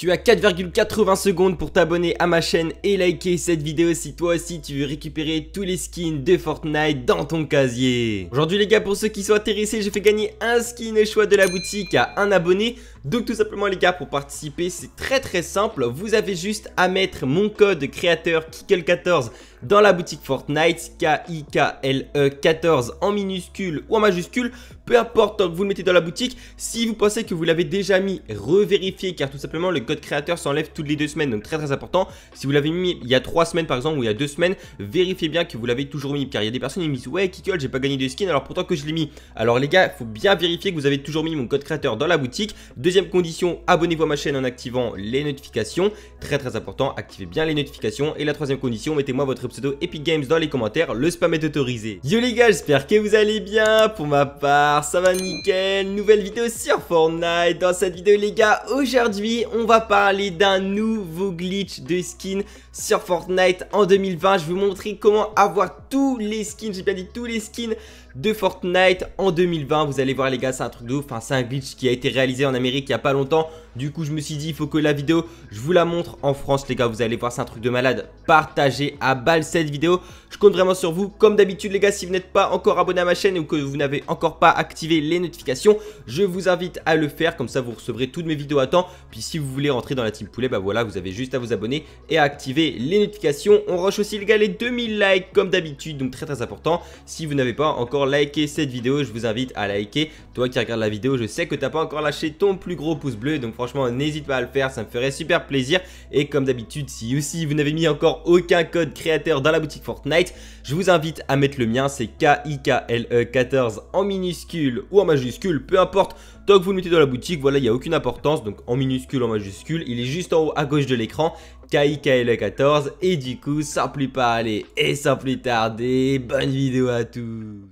Tu as 4,80 secondes pour t'abonner à ma chaîne et liker cette vidéo si toi aussi tu veux récupérer tous les skins de Fortnite dans ton casier. Aujourd'hui les gars, pour ceux qui sont intéressés, j'ai fait gagner un skin choix de la boutique à un abonné. Donc tout simplement les gars, pour participer, c'est très très simple. Vous avez juste à mettre mon code créateur kikel 14 dans la boutique Fortnite, K-I-K-L-E 14 en minuscule ou en majuscule, peu importe que vous le mettez dans la boutique, si vous pensez que vous l'avez déjà mis, revérifiez car tout simplement le code créateur s'enlève toutes les deux semaines, donc très très important. Si vous l'avez mis il y a trois semaines par exemple ou il y a deux semaines, vérifiez bien que vous l'avez toujours mis car il y a des personnes qui me disent ouais Kikol j'ai pas gagné de skin alors pourtant que je l'ai mis. Alors les gars, il faut bien vérifier que vous avez toujours mis mon code créateur dans la boutique. Deuxième condition, abonnez-vous à ma chaîne en activant les notifications, très très important, activez bien les notifications. Et la troisième condition, mettez-moi votre pseudo Epic Games dans les commentaires, le spam est autorisé. Yo les gars, j'espère que vous allez bien, pour ma part, ça va nickel, nouvelle vidéo sur Fortnite. Dans cette vidéo les gars, aujourd'hui, on va parler d'un nouveau glitch de skin sur Fortnite en 2020. Je vais vous montrer comment avoir tous les skins, j'ai bien dit tous les skins de Fortnite en 2020. Vous allez voir les gars, c'est un truc de ouf, enfin c'est un glitch qui a été réalisé en Amérique il n'y a pas longtemps. Du coup je me suis dit il faut que la vidéo, je vous la montre en France les gars, vous allez voir c'est un truc de malade. Partagez à balle cette vidéo, je compte vraiment sur vous. Comme d'habitude les gars, si vous n'êtes pas encore abonné à ma chaîne ou que vous n'avez encore pas activé les notifications, je vous invite à le faire, comme ça vous recevrez toutes mes vidéos à temps. Puis si vous voulez rentrer dans la team poulet, bah voilà, vous avez juste à vous abonner et à activer les notifications. On rush aussi les gars les 2000 likes comme d'habitude, donc très très important. Si vous n'avez pas encore liké cette vidéo, je vous invite à liker. Toi qui regardes la vidéo, je sais que t'as pas encore lâché ton plus gros pouce bleu, donc franchement n'hésite pas à le faire, ça me ferait super plaisir. Et comme d'habitude, si aussi vous n'avez mis encore aucun code créateur dans la boutique Fortnite, je vous invite à mettre le mien, c'est KIKLE14 en minuscule ou en majuscule, peu importe. Tant que vous le mettez dans la boutique, voilà, il n'y a aucune importance, donc en minuscule, en majuscule, il est juste en haut à gauche de l'écran le 14 et du coup sans plus parler et sans plus tarder, bonne vidéo à tous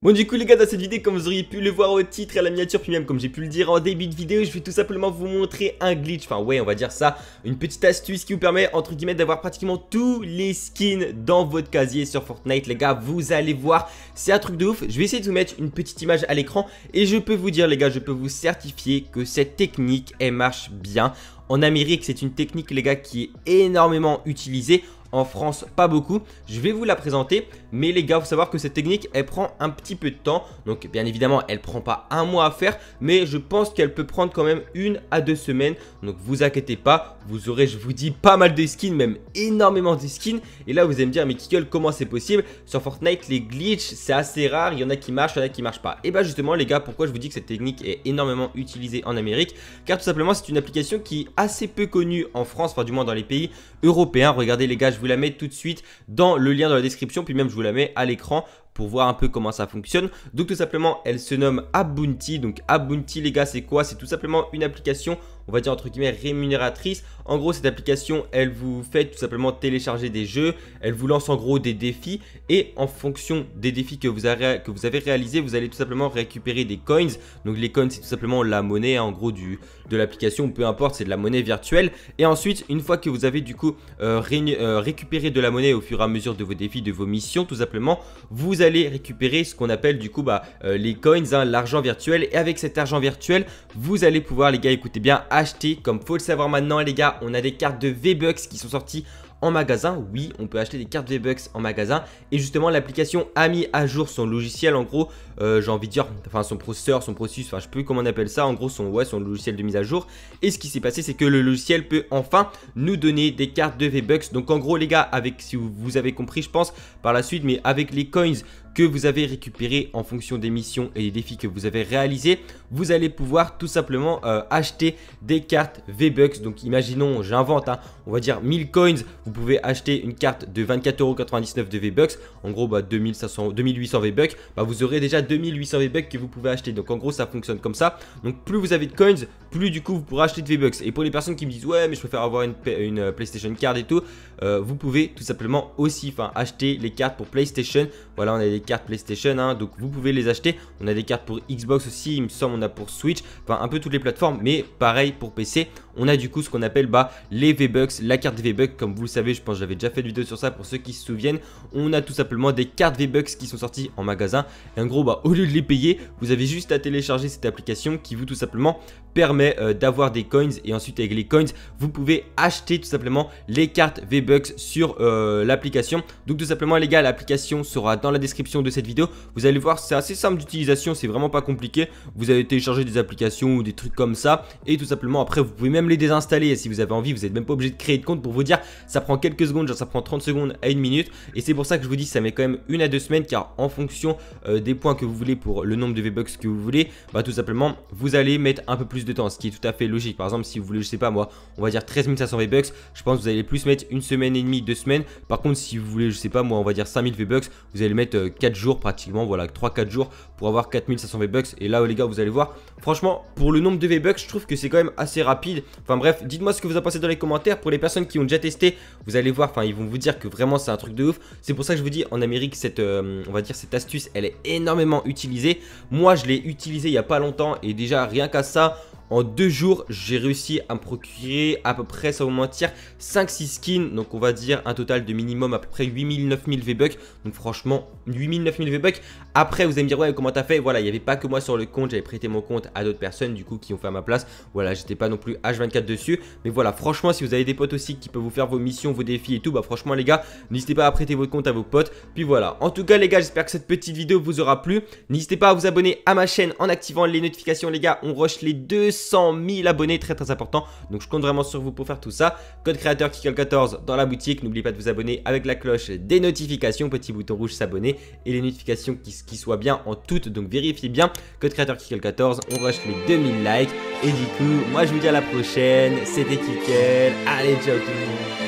Bon du coup les gars dans cette vidéo comme vous auriez pu le voir au titre et à la miniature puis même comme j'ai pu le dire en début de vidéo je vais tout simplement vous montrer un glitch Enfin ouais on va dire ça une petite astuce qui vous permet entre guillemets d'avoir pratiquement tous les skins dans votre casier sur Fortnite les gars vous allez voir c'est un truc de ouf Je vais essayer de vous mettre une petite image à l'écran et je peux vous dire les gars je peux vous certifier que cette technique elle marche bien en Amérique, c'est une technique, les gars, qui est énormément utilisée en France pas beaucoup. Je vais vous la présenter, mais les gars, vous savoir que cette technique, elle prend un petit peu de temps. Donc bien évidemment, elle prend pas un mois à faire, mais je pense qu'elle peut prendre quand même une à deux semaines. Donc vous inquiétez pas, vous aurez, je vous dis, pas mal de skins, même énormément de skins. Et là, vous allez me dire, mais gueule, comment c'est possible Sur Fortnite, les glitches, c'est assez rare. Il y en a qui marchent, il y en a qui marchent pas. Et bah, justement, les gars, pourquoi je vous dis que cette technique est énormément utilisée en Amérique Car tout simplement, c'est une application qui est assez peu connue en France, enfin, du moins dans les pays européens. Regardez, les gars, je vous la mets tout de suite dans le lien dans la description. Puis même, je vous la mets à l'écran voir un peu comment ça fonctionne. Donc tout simplement, elle se nomme Abounty. Donc Abounty, les gars, c'est quoi C'est tout simplement une application, on va dire entre guillemets, rémunératrice. En gros, cette application, elle vous fait tout simplement télécharger des jeux. Elle vous lance en gros des défis. Et en fonction des défis que vous avez, que vous avez réalisés, vous allez tout simplement récupérer des coins. Donc les coins, c'est tout simplement la monnaie, hein, en gros, du, de l'application. Peu importe, c'est de la monnaie virtuelle. Et ensuite, une fois que vous avez du coup euh, euh, récupéré de la monnaie au fur et à mesure de vos défis, de vos missions, tout simplement, vous allez récupérer ce qu'on appelle du coup bah, euh, les coins, hein, l'argent virtuel. Et avec cet argent virtuel, vous allez pouvoir les gars, écoutez bien, acheter. Comme faut le savoir maintenant les gars, on a des cartes de V-Bucks qui sont sorties en magasin. Oui, on peut acheter des cartes V-Bucks en magasin. Et justement, l'application a mis à jour son logiciel, en gros, euh, j'ai envie de dire, enfin son processeur, son processus, enfin je peux plus comment on appelle ça, en gros son, son logiciel de mise à jour. Et ce qui s'est passé, c'est que le logiciel peut enfin nous donner des cartes de V-Bucks. Donc en gros, les gars, avec, si vous avez compris, je pense, par la suite, mais avec les coins que vous avez récupéré en fonction des missions et des défis que vous avez réalisés, vous allez pouvoir tout simplement euh, acheter des cartes V-Bucks. Donc imaginons, j'invente, hein, on va dire 1000 coins, vous pouvez acheter une carte de 24,99€ de V-Bucks, en gros 2500, bah, 2800 V-Bucks, bah, vous aurez déjà 2800 V-Bucks que vous pouvez acheter. Donc en gros ça fonctionne comme ça. Donc plus vous avez de coins, plus du coup vous pourrez acheter de V-Bucks. Et pour les personnes qui me disent ouais mais je préfère avoir une, euh, PlayStation Card et tout, euh, vous pouvez tout simplement aussi acheter les cartes pour PlayStation. Voilà on a des cartes PlayStation, hein, donc vous pouvez les acheter. On a des cartes pour Xbox aussi, il me semble, on a pour Switch, enfin un peu toutes les plateformes, mais pareil pour PC. On a du coup ce qu'on appelle bah, les V-Bucks, la carte V-Bucks, comme vous le savez, je pense que j'avais déjà fait une vidéo sur ça pour ceux qui se souviennent. On a tout simplement des cartes V-Bucks qui sont sorties en magasin. Et en gros, bah, au lieu de les payer, vous avez juste à télécharger cette application qui vous tout simplement permet euh, d'avoir des coins. Et ensuite, avec les coins, vous pouvez acheter tout simplement les cartes V-Bucks sur euh, l'application. Donc tout simplement, les gars, l'application sera dans la description de cette vidéo. Vous allez voir, c'est assez simple d'utilisation, c'est vraiment pas compliqué. Vous allez télécharger des applications ou des trucs comme ça. Et tout simplement, après, vous pouvez même les désinstaller. si vous avez envie, vous n'êtes même pas obligé de créer de compte pour vous dire, ça prend quelques secondes, genre ça prend 30 secondes à une minute. Et c'est pour ça que je vous dis, ça met quand même une à deux semaines, car en fonction euh, des points que vous voulez pour le nombre de V-Bucks que vous voulez, bah tout simplement, vous allez mettre un peu plus de temps, ce qui est tout à fait logique. Par exemple, si vous voulez, je sais pas moi, on va dire 13 500 V-Bucks, je pense que vous allez plus mettre une semaine et demie, deux semaines. Par contre, si vous voulez, je sais pas moi, on va dire 5000 V-Bucks, vous allez mettre euh, 4 jours pratiquement, voilà 3-4 jours pour avoir 4500 V-Bucks. Et là les gars vous allez voir, franchement pour le nombre de V-Bucks je trouve que c'est quand même assez rapide. Enfin bref, dites-moi ce que vous en pensez dans les commentaires. Pour les personnes qui ont déjà testé, vous allez voir, enfin ils vont vous dire que vraiment c'est un truc de ouf. C'est pour ça que je vous dis en Amérique cette, euh, on va dire cette astuce elle est énormément utilisée. Moi je l'ai utilisée il n'y a pas longtemps et déjà rien qu'à ça en deux jours, j'ai réussi à me procurer à peu près, sans vous mentir, 5-6 skins. Donc on va dire un total de minimum à peu près 8000-9000 V-Bucks. Donc franchement, 8000-9000 V-Bucks. Après, vous allez me dire, ouais, comment t'as fait Voilà, il n'y avait pas que moi sur le compte. J'avais prêté mon compte à d'autres personnes, du coup, qui ont fait à ma place. Voilà, j'étais pas non plus H24 dessus. Mais voilà, franchement, si vous avez des potes aussi qui peuvent vous faire vos missions, vos défis et tout, bah franchement, les gars, n'hésitez pas à prêter votre compte à vos potes. Puis voilà. En tout cas, les gars, j'espère que cette petite vidéo vous aura plu. N'hésitez pas à vous abonner à ma chaîne en activant les notifications, les gars. On rush les deux 100 000 abonnés, très très important. Donc je compte vraiment sur vous pour faire tout ça. Code créateur Kikol14 dans la boutique. N'oubliez pas de vous abonner avec la cloche des notifications, petit bouton rouge s'abonner et les notifications qui, soient bien en toutes. Donc vérifiez bien. Code créateur Kikol14, on rush les 2000 likes. Et du coup, moi je vous dis à la prochaine. C'était Kikol. Allez, ciao tout le monde.